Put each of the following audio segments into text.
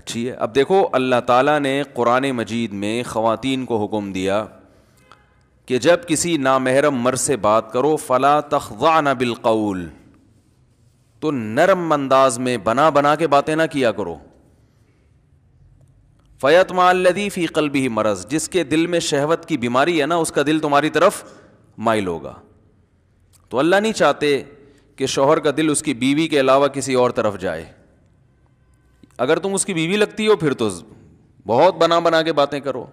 अच्छी है अब देखो अल्लाह ताला ने कुरान मजीद में ख़वातीन को हुक्म दिया कि जब किसी नामहरम मर से बात करो फ़ला तखवाना बिलकौल तो नरम अंदाज में बना बना के बातें ना किया करो फ़यतमालदी फ़ी कल भी मरज जिसके दिल में शहवत की बीमारी है ना उसका दिल तुम्हारी तरफ माइल होगा तो अल्लाह नहीं चाहते कि शोहर का दिल उसकी बीवी के अलावा किसी और तरफ जाए अगर तुम उसकी बीवी लगती हो फिर तो बहुत बना बना के बातें करो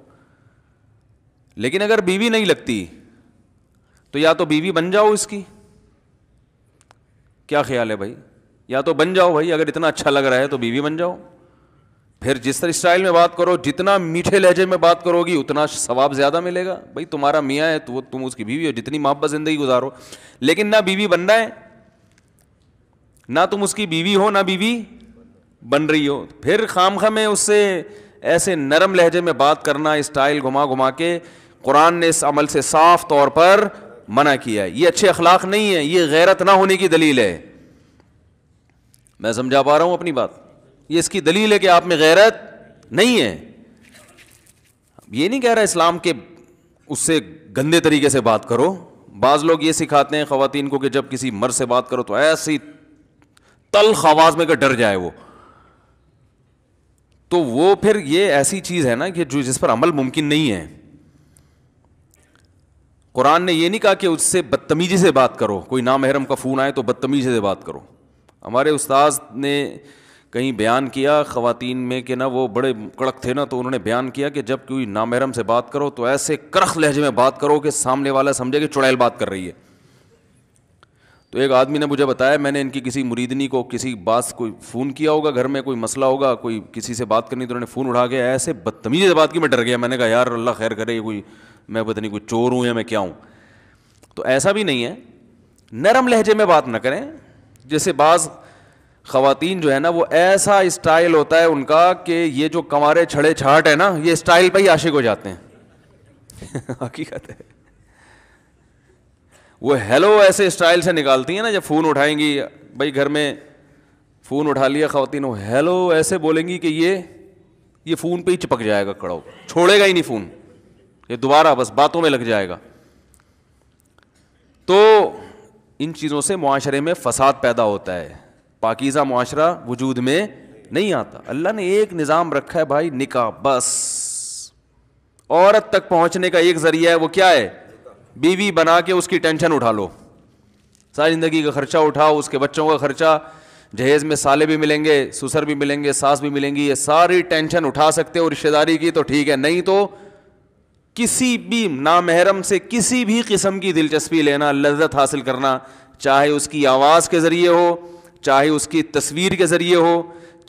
लेकिन अगर बीवी नहीं लगती तो या तो बीवी बन जाओ इसकी क्या ख्याल है भाई या तो बन जाओ भाई अगर इतना अच्छा लग रहा है तो बीवी बन जाओ फिर जिस तरह स्टाइल में बात करो जितना मीठे लहजे में बात करोगी उतना सवाब ज़्यादा मिलेगा भाई तुम्हारा मियाँ है तो वो तुम उसकी बीवी हो जितनी मापा ज़िंदगी गुजारो लेकिन ना बीवी बनना है ना तुम उसकी बीवी हो ना बीवी बन रही हो फिर खाम में उससे ऐसे नरम लहजे में बात करना स्टाइल घुमा घुमा के कुरान ने इस अमल से साफ तौर पर मना किया है ये अच्छे अखलाक नहीं है ये गैरत ना होने की दलील है मैं समझा पा रहा हूं अपनी बात ये इसकी दलील है कि आप में गैरत नहीं है ये नहीं कह रहा इस्लाम के उससे गंदे तरीके से बात करो बाज़ लोग ये सिखाते हैं खातिन को कि जब किसी मर से बात करो तो ऐसी तल आवाज़ में कर डर जाए वो तो वो फिर ये ऐसी चीज़ है ना कि जो जिस पर अमल मुमकिन नहीं है कुरान ने ये नहीं कहा कि उससे बदतमीजी से बात करो कोई महरम का फ़ोन आए तो बदतमीजी से बात करो हमारे उस्ताद ने कहीं बयान किया ख़वातीन में कि ना वो बड़े कड़क थे ना तो उन्होंने बयान किया कि जब कोई नामहरम से बात करो तो ऐसे करख लहजे में बात करो कि सामने वाला समझे कि चुड़ैल बात कर रही है तो एक आदमी ने मुझे बताया मैंने इनकी किसी मुरीदनी को किसी बात कोई फ़ोन किया होगा घर में कोई मसला होगा कोई किसी से बात करनी तो उन्होंने फ़ोन उठा के ऐसे बदतमीज़ से बात की मैं डर गया मैंने कहा यार अल्लाह खैर करे कोई मैं पता नहीं कोई चोर हूँ या मैं क्या हूँ तो ऐसा भी नहीं है नरम लहजे में बात ना करें जैसे बाज़ ख़वातीन जो है ना वो ऐसा स्टाइल होता है उनका कि ये जो कंवारे छड़े छाट है ना ये स्टाइल पर ही आशिक हो जाते हैं हकीकत है वो हेलो ऐसे स्टाइल से निकालती हैं ना जब फ़ोन उठाएंगी भाई घर में फ़ोन उठा लिया खातिन हेलो ऐसे बोलेंगी कि ये ये फ़ोन पे ही चिपक जाएगा कड़ो छोड़ेगा ही नहीं फ़ोन ये दोबारा बस बातों में लग जाएगा तो इन चीज़ों से माशरे में फसाद पैदा होता है पाकिज़ा माशरा वजूद में नहीं आता अल्लाह ने एक निज़ाम रखा है भाई निका बस औरत तक पहुंचने का एक ज़रिया है वो क्या है बीवी बना के उसकी टेंशन उठा लो सारी ज़िंदगी का खर्चा उठाओ उसके बच्चों का खर्चा जहेज़ में साले भी मिलेंगे ससुर भी मिलेंगे सास भी मिलेंगी ये सारी टेंशन उठा सकते हो रिश्तेदारी की तो ठीक है नहीं तो किसी भी नामहरम से किसी भी किस्म की दिलचस्पी लेना लज्जत हासिल करना चाहे उसकी आवाज़ के ज़रिए हो चाहे उसकी तस्वीर के ज़रिए हो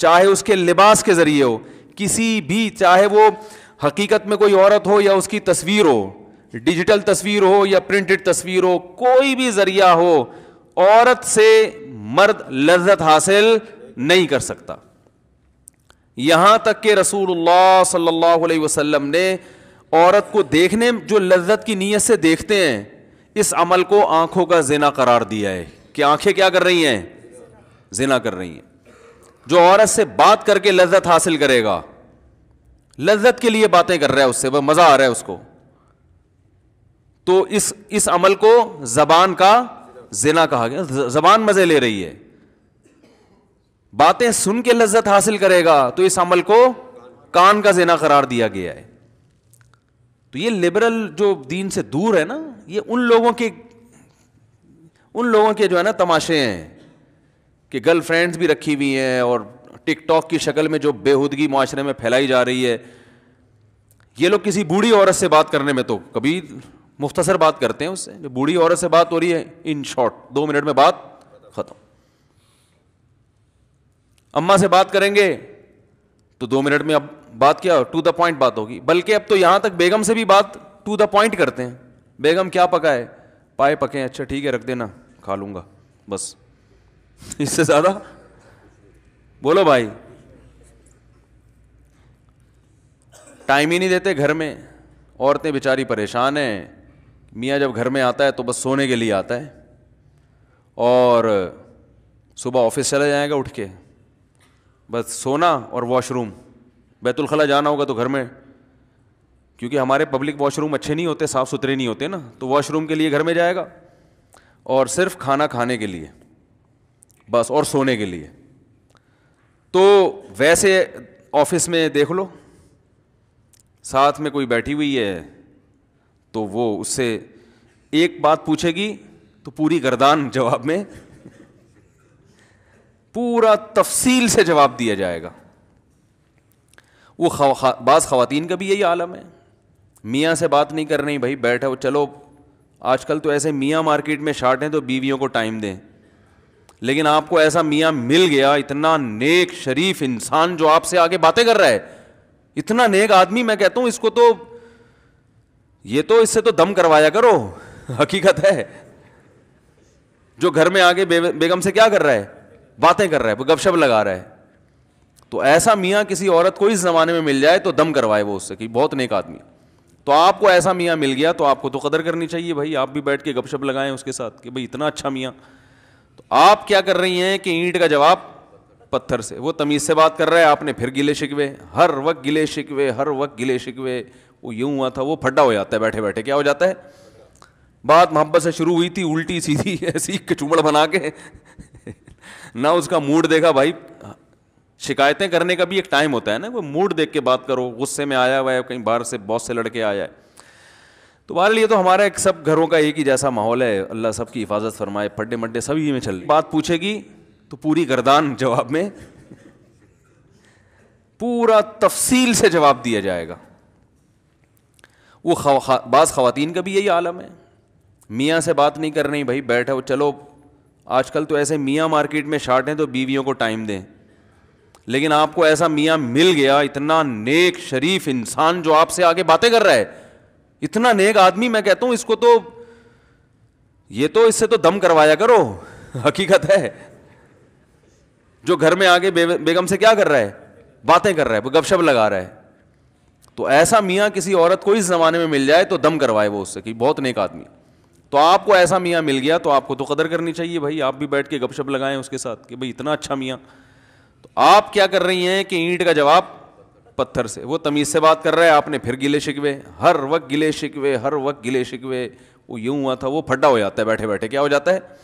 चाहे उसके लिबास के ज़रिए हो किसी भी चाहे वो हकीकत में कोई औरत हो या उसकी तस्वीर हो डिजिटल तस्वीर हो या प्रिंटेड तस्वीर हो कोई भी जरिया हो औरत से मर्द लज्जत हासिल नहीं कर सकता यहां तक के रसूल सल्लल्लाहु अलैहि वसल्लम ने औरत को देखने जो लज्जत की नीयत से देखते हैं इस अमल को आंखों का जिना करार दिया है कि आंखें क्या कर रही हैं जिना कर रही हैं जो औरत से बात करके लज्जत हासिल करेगा लज्जत के लिए बातें कर रहा है उससे वह मज़ा आ रहा है उसको तो इस इस अमल को जबान का जिना कहा गया जबान मजे ले रही है बातें सुन के लज्जत हासिल करेगा तो इस अमल को कान का जिना करार दिया गया है तो ये लिबरल जो दीन से दूर है ना ये उन लोगों के उन लोगों के जो है ना तमाशे हैं कि गर्लफ्रेंड्स भी रखी हुई हैं और टिकटॉक की शक्ल में जो बेहूदगी माशरे में फैलाई जा रही है ये लोग किसी बूढ़ी औरत से बात करने में तो कभी मुख्तसर बात करते हैं उससे जो बूढ़ी औरत से बात हो रही है इन शॉर्ट दो मिनट में बात खत्म अम्मा से बात करेंगे तो दो मिनट में अब बात क्या टू द पॉइंट बात होगी बल्कि अब तो यहां तक बेगम से भी बात टू द पॉइंट करते हैं बेगम क्या पकाए पाए पके हैं अच्छा ठीक है रख देना खा लूंगा बस इससे ज्यादा बोलो भाई टाइम ही नहीं देते घर में औरतें बेचारी परेशान हैं मियाँ जब घर में आता है तो बस सोने के लिए आता है और सुबह ऑफिस चला जाएगा उठ के बस सोना और वॉशरूम बैतुलखला जाना होगा तो घर में क्योंकि हमारे पब्लिक वॉशरूम अच्छे नहीं होते साफ़ सुथरे नहीं होते ना तो वॉशरूम के लिए घर में जाएगा और सिर्फ खाना खाने के लिए बस और सोने के लिए तो वैसे ऑफिस में देख लो साथ में कोई बैठी हुई है तो वो उससे एक बात पूछेगी तो पूरी गर्दान जवाब में पूरा तफसील से जवाब दिया जाएगा वो खवा, बाज़ ख़वातीन का भी यही आलम है मियाँ से बात नहीं कर रही भाई बैठे वो चलो आजकल तो ऐसे मियाँ मार्केट में शार्ट हैं तो बीवियों को टाइम दें लेकिन आपको ऐसा मियाँ मिल गया इतना नेक शरीफ इंसान जो आपसे आगे बातें कर रहा है इतना नेक आदमी मैं कहता हूँ इसको तो ये तो इससे तो दम करवाया करो हकीकत है जो घर में आगे बे, बेगम से क्या कर रहा है बातें कर रहा है गपशप लगा रहा है तो ऐसा मियाँ किसी औरत को इस ज़माने में मिल जाए तो दम करवाए वो उससे कि बहुत नेक आदमी तो आपको ऐसा मियाँ मिल गया तो आपको तो कदर करनी चाहिए भाई आप भी बैठ के गपशप लगाएं उसके साथ कि भाई इतना अच्छा मियाँ तो आप क्या कर रही हैं कि ईंट का जवाब पत्थर से वो तमीज़ से बात कर रहा है आपने फिर गिले शिकवे हर वक्त गिले शिकवे हर वक्त गिले शिकवे वो यूं हुआ था वो फड्डा हो जाता है बैठे बैठे क्या हो जाता है बात मोहब्बत से शुरू हुई थी उल्टी सीधी ऐसी चुमड़ बना के ना उसका मूड देखा भाई शिकायतें करने का भी एक टाइम होता है ना वो मूड देख के बात करो गुस्से में आया हुआ है कहीं बाहर से बॉस से लड़के आया है तो हमारे लिए तो हमारा एक सब घरों का एक ही जैसा माहौल है अल्लाह सब की हिफाजत फरमाए फड्डे मड्डे सभी में चल बात पूछेगी तो पूरी गर्दान जवाब में पूरा तफसील से जवाब दिया जाएगा वो खवा, बाज़ ख़वान का भी यही आलम है मियाँ से बात नहीं कर रही भाई बैठे बैठो चलो आजकल तो ऐसे मियाँ मार्केट में शार्ट हैं तो बीवियों को टाइम दें लेकिन आपको ऐसा मियाँ मिल गया इतना नेक शरीफ इंसान जो आपसे आगे बातें कर रहा है इतना नेक आदमी मैं कहता हूँ इसको तो ये तो इससे तो दम करवाया करो हकीकत है जो घर में आगे बेगम से क्या कर रहा है बातें कर रहा है वो गपशप लगा रहा है तो ऐसा मियाँ किसी औरत को इस ज़माने में मिल जाए तो दम करवाए वो उससे कि बहुत नेक आदमी तो आपको ऐसा मियाँ मिल गया तो आपको तो कदर करनी चाहिए भाई आप भी बैठ के गपशप लगाएं उसके साथ कि भाई इतना अच्छा मियाँ तो आप क्या कर रही हैं कि ईंट का जवाब पत्थर से वो तमीज़ से बात कर रहा है आपने फिर गिले शिकवे हर वक्त गिले शिकवे हर वक्त गिले शिकवे वो यूँ हुआ था वो फड्डा हो जाता है बैठे बैठे क्या हो जाता है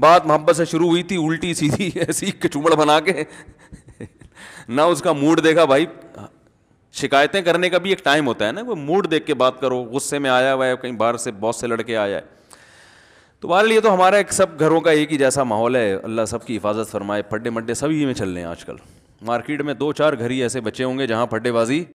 बात मोहब्बत से शुरू हुई थी उल्टी सीधी ऐसी कचूमड़ बना के ना उसका मूड देखा भाई शिकायतें करने का भी एक टाइम होता है ना वो मूड देख के बात करो गुस्से में आया हुआ है कहीं बाहर से बहुत से लड़के आया है तो हमारे लिए तो हमारा एक सब घरों का एक ही जैसा माहौल है अल्लाह सब की हिफाजत फरमाए फड्डे मड्डे सभी में चल रहे हैं आजकल मार्केट में दो चार घर ही ऐसे बचे होंगे जहाँ फड्डेबाजी